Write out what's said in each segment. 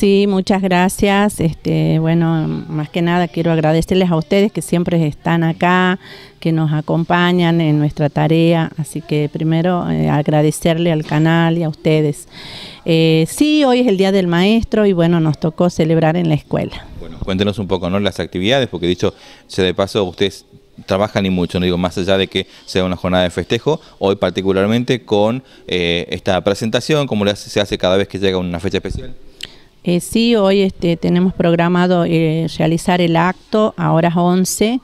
Sí, muchas gracias. Este, bueno, más que nada quiero agradecerles a ustedes que siempre están acá, que nos acompañan en nuestra tarea. Así que primero eh, agradecerle al canal y a ustedes. Eh, sí, hoy es el Día del Maestro y bueno, nos tocó celebrar en la escuela. Bueno, cuéntenos un poco, ¿no? Las actividades, porque dicho, sea de paso, ustedes trabajan y mucho, no digo más allá de que sea una jornada de festejo, hoy particularmente con eh, esta presentación, como se hace cada vez que llega una fecha especial. Eh, sí, hoy este, tenemos programado eh, realizar el acto a horas 11,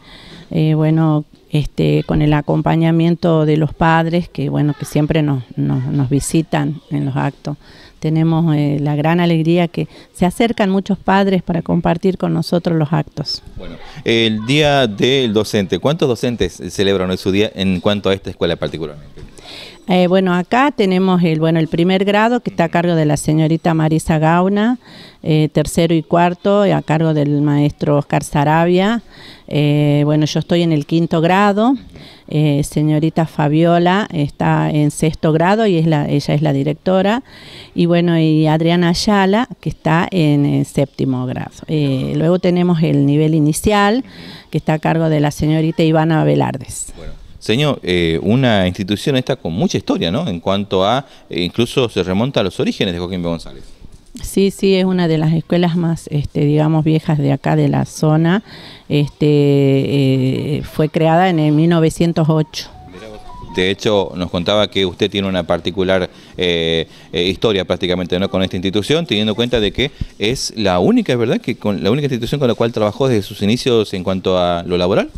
eh, bueno, este, con el acompañamiento de los padres que, bueno, que siempre nos, nos visitan en los actos. Tenemos la gran alegría que se acercan muchos padres para compartir con nosotros los actos. Bueno, el Día del Docente, ¿cuántos docentes celebran hoy su día en cuanto a esta escuela particularmente? Eh, bueno, acá tenemos el, bueno, el primer grado que está a cargo de la señorita Marisa Gauna, eh, tercero y cuarto eh, a cargo del maestro Oscar Sarabia. bueno, yo estoy en el quinto grado, señorita Fabiola está en sexto grado y es ella es la directora. Y bueno, y Adriana Ayala que está en séptimo grado. luego tenemos el nivel inicial que está a cargo de la señorita Ivana Velardes. Señor, eh, una institución esta con mucha historia, ¿no? En cuanto a, eh, incluso se remonta a los orígenes de Joaquín B. González. Sí, sí, es una de las escuelas más, este, digamos, viejas de acá de la zona. Este, eh, fue creada en el 1908. De hecho, nos contaba que usted tiene una particular eh, eh, historia prácticamente ¿no? con esta institución, teniendo en cuenta de que es la única, ¿verdad?, que con, la única institución con la cual trabajó desde sus inicios en cuanto a lo laboral.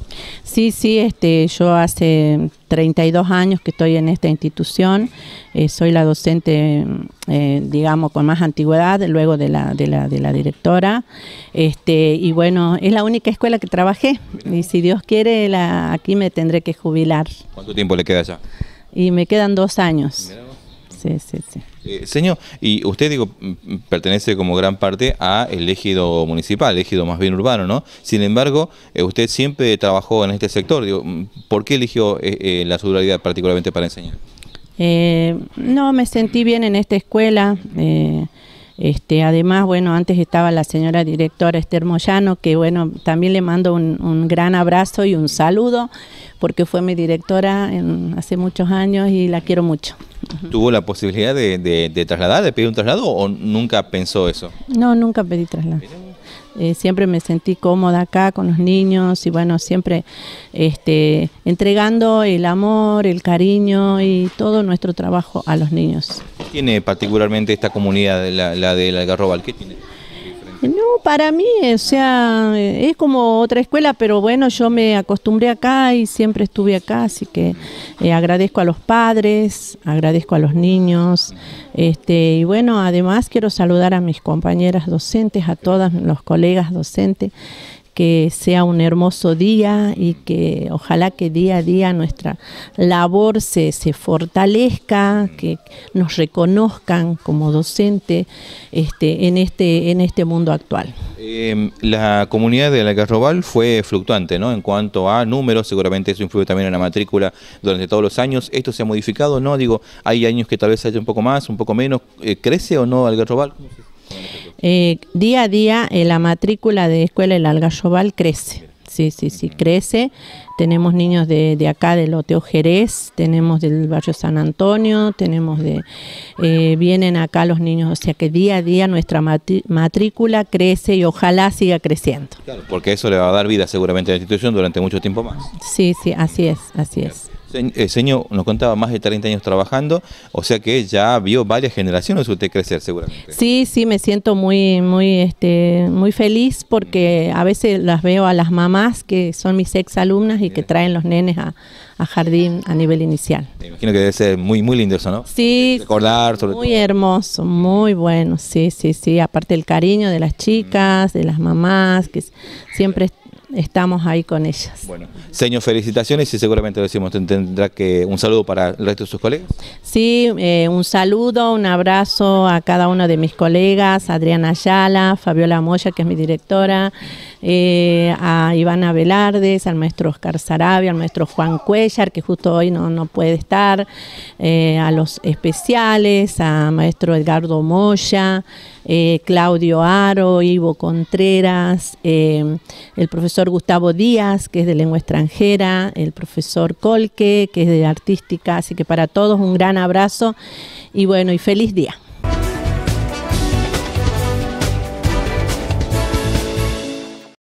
Sí, sí, este, yo hace 32 años que estoy en esta institución, eh, soy la docente, mm, eh, digamos, con más antigüedad, luego de la, de la, directora, este, y bueno, es la única escuela que trabajé, y si Dios quiere, la, aquí me tendré que jubilar. ¿Cuánto tiempo le queda ya? Y me quedan dos años. Sí, eh, señor, y usted, digo, mm, pertenece como gran parte a el ejido municipal, el ejido más bien urbano, ¿no? Sin embargo, eh, usted siempre trabajó en este sector. Digo, mm, ¿Por qué eligió eh, la ruralidad particularmente para enseñar? no, me sentí bien en esta escuela. Este, además, bueno, antes estaba la señora directora Esther Moyano, que bueno, también le mando un, un gran abrazo y un saludo, porque fue mi directora en, hace muchos años y la quiero mucho tuvo la posibilidad de, trasladar, de pedir un traslado o nunca pensó eso? No, nunca pedí traslado. Eh, siempre me sentí cómoda acá con los niños y bueno, siempre este, entregando el amor, el cariño y todo nuestro trabajo a los niños. ¿Qué tiene particularmente esta comunidad, la, la del Algarrobal? ¿Qué tiene? para mí, o sea, es como otra escuela, pero bueno, yo me acostumbré acá y siempre estuve acá, así que eh, agradezco a los padres, agradezco a los niños, este, y bueno, además quiero saludar a mis compañeras docentes, a todas los colegas docentes que sea un hermoso día y que ojalá que día a día nuestra labor se, se fortalezca, que nos reconozcan como docente este, en, este, en este mundo actual. Em, la comunidad de Algarrobal fue fluctuante ¿no? en cuanto a números, seguramente eso influye también en la matrícula durante todos los años. ¿Esto se ha modificado? No, digo, hay años que tal vez haya un poco más, un poco menos. Eh, ¿Crece o no Algarrobal? eh, día a día eh, la matrícula de Escuela El Algarrobal crece. Sí, sí, sí, crece. Tenemos niños de, acá, del Loteo Jerez, tenemos del barrio San Antonio, tenemos de. Eh, vienen acá los niños, o sea que día a día nuestra matrícula crece y ojalá siga creciendo. Claro, porque eso le va a dar vida seguramente a la institución durante mucho tiempo más. Sí, sí, así es, así es. Eh, señor nos contaba más de 30 años trabajando, o sea que ya vio varias generaciones usted crecer seguramente. Sí, sí, me siento muy, muy, este, muy feliz porque a veces las veo a las mamás que son mis ex alumnas y que traen los nenes a, jardín a nivel inicial. Me imagino que debe ser muy, muy lindo eso, ¿no? Sí, muy hermoso, muy bueno, sí, sí, sí. Aparte el cariño de las mm. chicas, de las mamás, que siempre estamos ahí con ellas. Bueno, señor, felicitaciones y seguramente lo decimos, tendrá que un saludo para el resto de sus colegas. Sí, eh, un saludo, un abrazo a cada uno de mis colegas, Adriana Ayala, Fabiola Moya, que es mi directora. Eh, a Ivana Velardes, al maestro Oscar Sarabia, al maestro Juan Cuellar, que justo hoy no, no puede estar, eh, a los especiales, a maestro Edgardo Moya, eh, Claudio Aro, Ivo Contreras, el profesor Gustavo Díaz, que es de lengua extranjera, el profesor Colque, que es de artística, así que para todos un gran abrazo y bueno, y feliz día.